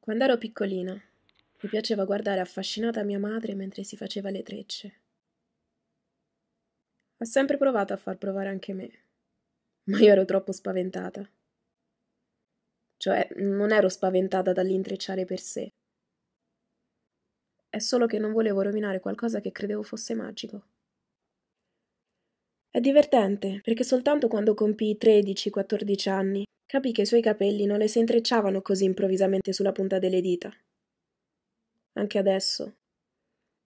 Quando ero piccolina, mi piaceva guardare affascinata mia madre mentre si faceva le trecce. Ha sempre provato a far provare anche me, ma io ero troppo spaventata. Cioè, non ero spaventata dall'intrecciare per sé. È solo che non volevo rovinare qualcosa che credevo fosse magico. È divertente perché soltanto quando compì 13-14 anni capì che i suoi capelli non le si intrecciavano così improvvisamente sulla punta delle dita. Anche adesso.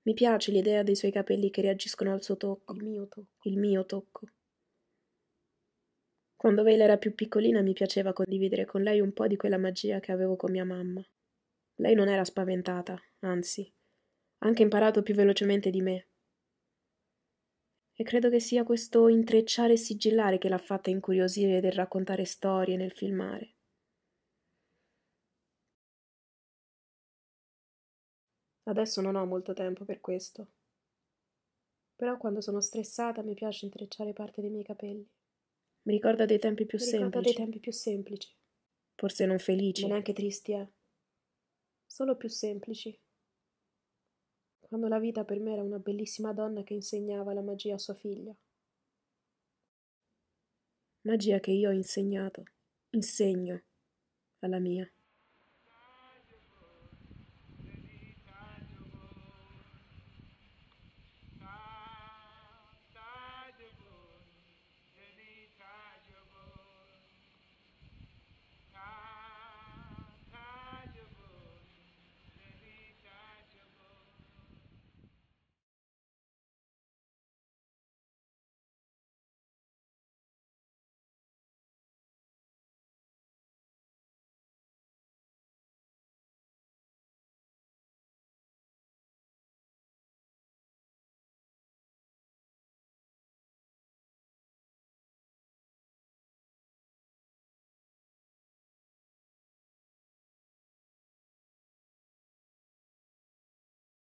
Mi piace l'idea dei suoi capelli che reagiscono al suo tocco. Il mio tocco. Il mio tocco. Quando Veil era più piccolina mi piaceva condividere con lei un po' di quella magia che avevo con mia mamma. Lei non era spaventata, anzi, ha anche imparato più velocemente di me. E credo che sia questo intrecciare e sigillare che l'ha fatta incuriosire del raccontare storie nel filmare. Adesso non ho molto tempo per questo. Però quando sono stressata mi piace intrecciare parte dei miei capelli. Mi ricorda dei tempi più mi semplici. Mi dei tempi più semplici. Forse non felici. Ma neanche tristi, eh. Solo più semplici quando la vita per me era una bellissima donna che insegnava la magia a sua figlia. Magia che io ho insegnato, insegno alla mia.